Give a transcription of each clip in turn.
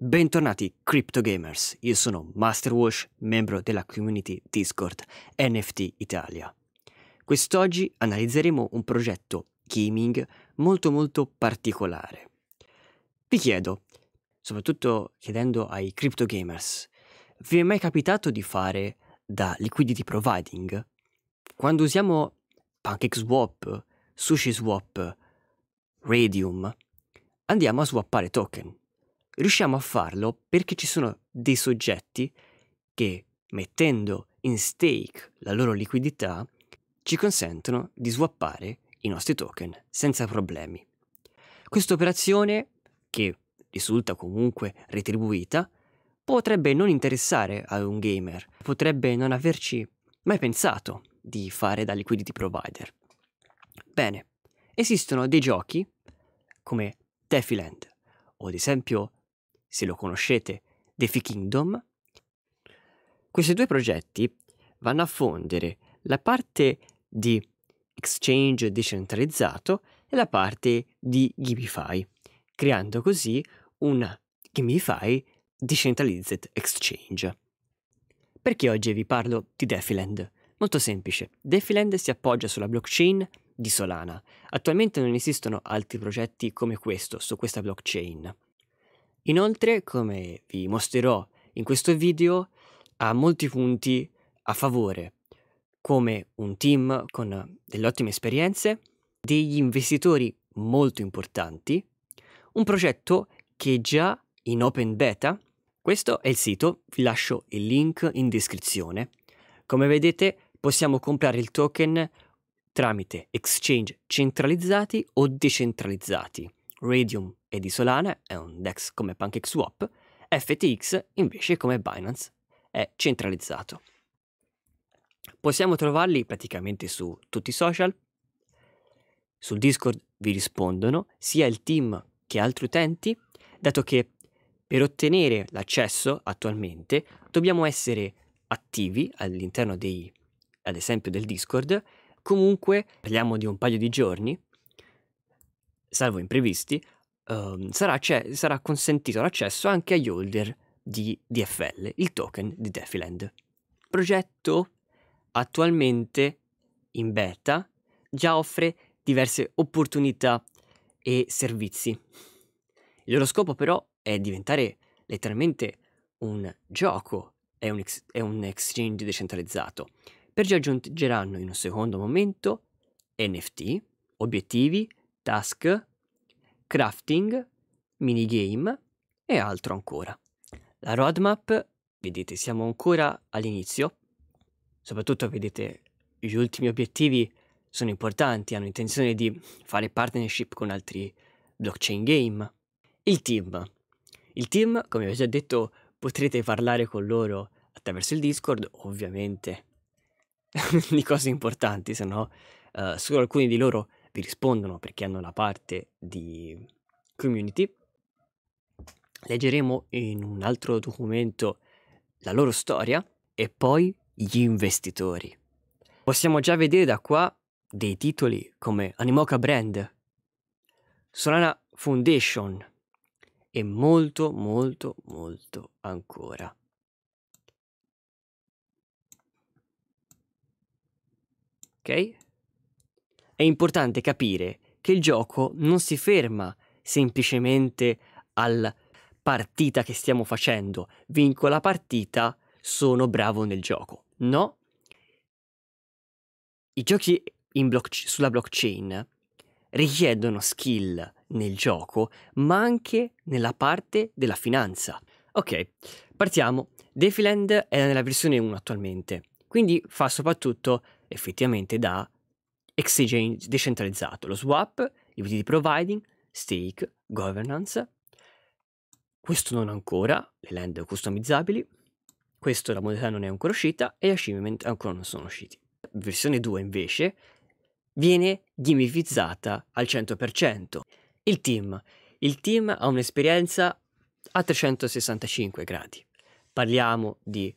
Bentornati CryptoGamers, io sono Masterwash, membro della community Discord NFT Italia. Quest'oggi analizzeremo un progetto gaming molto molto particolare. Vi chiedo, soprattutto chiedendo ai CryptoGamers, vi è mai capitato di fare da liquidity providing? Quando usiamo PancakeSwap, SushiSwap, Radium, andiamo a swappare token riusciamo a farlo perché ci sono dei soggetti che, mettendo in stake la loro liquidità, ci consentono di swappare i nostri token senza problemi. Questa operazione, che risulta comunque retribuita, potrebbe non interessare a un gamer, potrebbe non averci mai pensato di fare da liquidity provider. Bene, esistono dei giochi come Defiland, o ad esempio se lo conoscete, The Fee Kingdom, questi due progetti vanno a fondere la parte di exchange decentralizzato e la parte di Gibify, creando così una Gibify Decentralized Exchange. Perché oggi vi parlo di Defiland? Molto semplice, Defiland si appoggia sulla blockchain di Solana. Attualmente non esistono altri progetti come questo su questa blockchain. Inoltre, come vi mostrerò in questo video, ha molti punti a favore, come un team con delle ottime esperienze, degli investitori molto importanti, un progetto che è già in open beta. Questo è il sito, vi lascio il link in descrizione. Come vedete possiamo comprare il token tramite exchange centralizzati o decentralizzati, Radium e di Solana è un DEX come PancakeSwap, FTX invece come Binance, è centralizzato. Possiamo trovarli praticamente su tutti i social. Sul Discord vi rispondono sia il team che altri utenti, dato che per ottenere l'accesso attualmente dobbiamo essere attivi all'interno dei, ad esempio, del Discord. Comunque parliamo di un paio di giorni, salvo imprevisti, um, sarà, sarà, consentito l'accesso anche agli holder di DFL, il token di Defiland. Progetto attualmente in beta già offre diverse opportunità e servizi. Il loro scopo però è diventare letteralmente un gioco, è un, ex, è un exchange decentralizzato. Perciò aggiungeranno in un secondo momento NFT, obiettivi, task, crafting, minigame e altro ancora. La roadmap, vedete, siamo ancora all'inizio, soprattutto vedete gli ultimi obiettivi sono importanti, hanno intenzione di fare partnership con altri blockchain game. Il team. Il team, come vi ho già detto, potrete parlare con loro attraverso il Discord, ovviamente, di cose importanti, se no uh, solo alcuni di loro vi rispondono perché hanno la parte di community. Leggeremo in un altro documento la loro storia e poi gli investitori. Possiamo già vedere da qua dei titoli come Animoca Brand, Solana Foundation e molto molto molto ancora. Ok? è importante capire che il gioco non si ferma semplicemente alla partita che stiamo facendo, vinco la partita, sono bravo nel gioco. No. I giochi block- sulla blockchain richiedono skill nel gioco, ma anche nella parte della finanza. Ok, partiamo. Defiland è nella versione 1 attualmente, quindi fa soprattutto effettivamente da exchange decentralizzato, lo swap, liquidity providing, stake, governance. Questo non ancora, le land customizzabili. Questo la modalità non è ancora uscita e gli achievement ancora non sono usciti. Versione 2 invece viene gamifizzata al 100%. Il team. Il team ha un'esperienza a 365 gradi. Parliamo di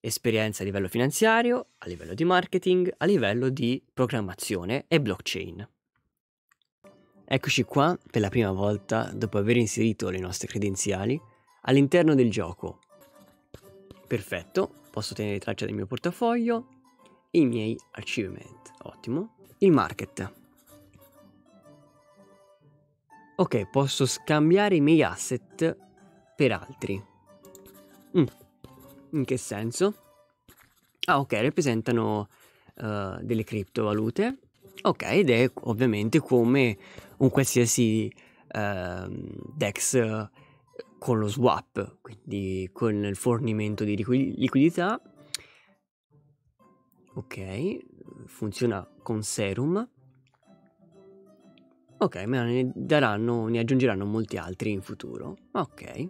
esperienza a livello finanziario, a livello di marketing, a livello di programmazione e blockchain. Eccoci qua per la prima volta dopo aver inserito le nostre credenziali all'interno del gioco. Perfetto, posso tenere traccia del mio portafoglio, e i miei achievement, ottimo, il market. Ok, posso scambiare i miei asset per altri. Mm, in che senso? Ah, ok, rappresentano uh, delle criptovalute. Ok, ed è ovviamente come un qualsiasi uh, DEX con lo swap, quindi con il fornimento di liquidità. Ok, funziona con Serum. Ok, me ne daranno, ne aggiungeranno molti altri in futuro. Ok.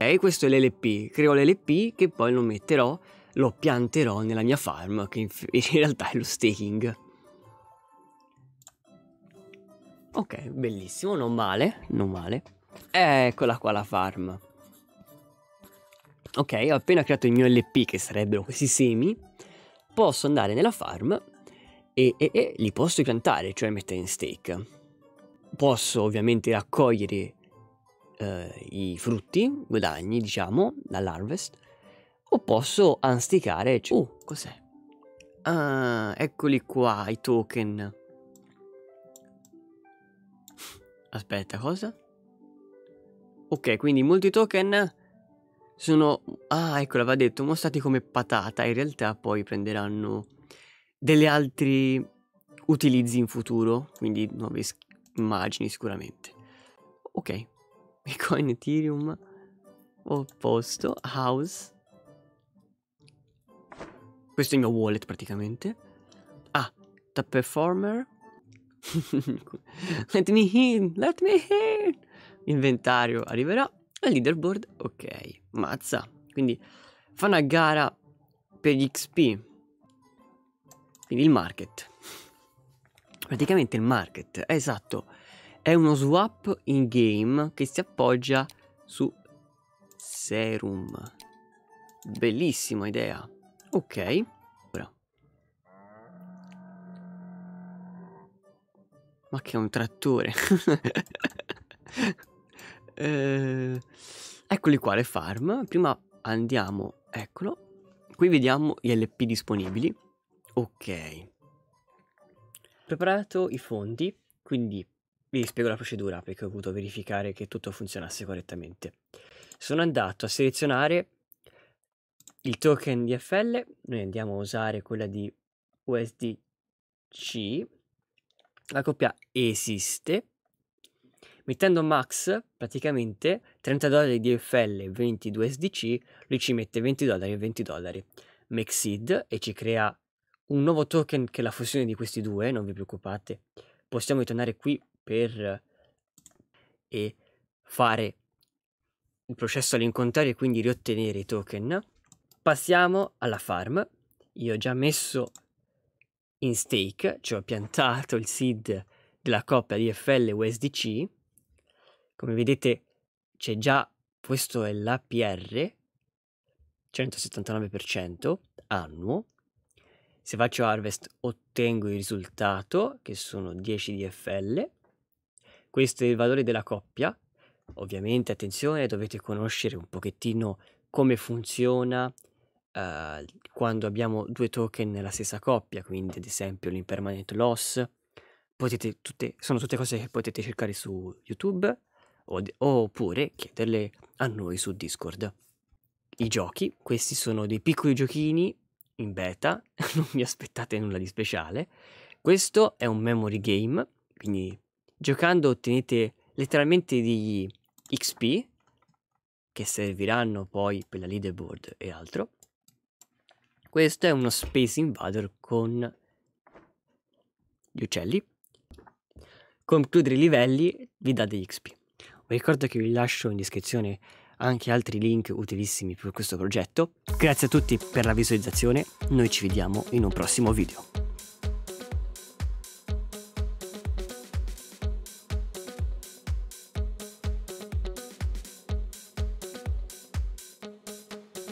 Ok, questo è l'LP, creo l'LP che poi lo metterò, lo pianterò nella mia farm, che in, in realtà è lo staking. Ok, bellissimo, non male, non male. Eccola qua la farm. Ok, ho appena creato il mio LP, che sarebbero questi semi. Posso andare nella farm e, e, e, li posso piantare, cioè mettere in stake. Posso ovviamente raccogliere eh, i frutti, guadagni, diciamo, dall'harvest, o posso ansticcare... Cioè, oh, uh, cos'è? Ah, eccoli qua i token. Aspetta, cosa? Ok, quindi molti token sono... Ah, ecco, l'aveva detto, mostrati come patata. In realtà poi prenderanno degli altri utilizzi in futuro, quindi nuove immagini sicuramente. Ok. Bitcoin, Ethereum, opposto, house. Questo è il mio wallet praticamente. Ah, the performer. let me in, let me in. Inventario arriverà. E leaderboard, ok. Mazza. Quindi fa una gara per gli XP. Quindi il market. Praticamente il market, esatto. È uno swap in game che si appoggia su Serum. Bellissima idea. Ok. Ora. Ma che è un trattore. eh, eccoli qua le farm. Prima andiamo, eccolo. Qui vediamo gli LP disponibili. Ok. Preparato i fondi, quindi vi spiego la procedura perché ho voluto verificare che tutto funzionasse correttamente. Sono andato a selezionare il token DFL, noi andiamo a usare quella di USDC, la coppia esiste, mettendo max praticamente 30 dollari DFL e 22 USDC, lui ci mette 20 dollari e 20 dollari, make e ci crea un nuovo token che è la fusione di questi due, non vi preoccupate, possiamo ritornare qui per eh, fare il processo all'incontrario e quindi riottenere i token. Passiamo alla farm. Io ho già messo in stake, cioè ho piantato il seed della coppia di FL USDC. Come vedete c'è già, questo è l'APR, 179% annuo. Se faccio harvest ottengo il risultato, che sono 10 DFL questo è il valore della coppia. Ovviamente, attenzione, dovete conoscere un pochettino come funziona eh, quando abbiamo due token nella stessa coppia, quindi ad esempio l'impermanent loss. Potete tutte, sono tutte cose che potete cercare su YouTube o, oppure chiederle a noi su Discord. I giochi, questi sono dei piccoli giochini in beta, non mi aspettate nulla di speciale. Questo è un memory game, quindi Giocando ottenete letteralmente degli XP che serviranno poi per la leaderboard e altro. Questo è uno Space Invader con gli uccelli. Concludere i livelli vi dà degli XP. Vi ricordo che vi lascio in descrizione anche altri link utilissimi per questo progetto. Grazie a tutti per la visualizzazione, noi ci vediamo in un prossimo video.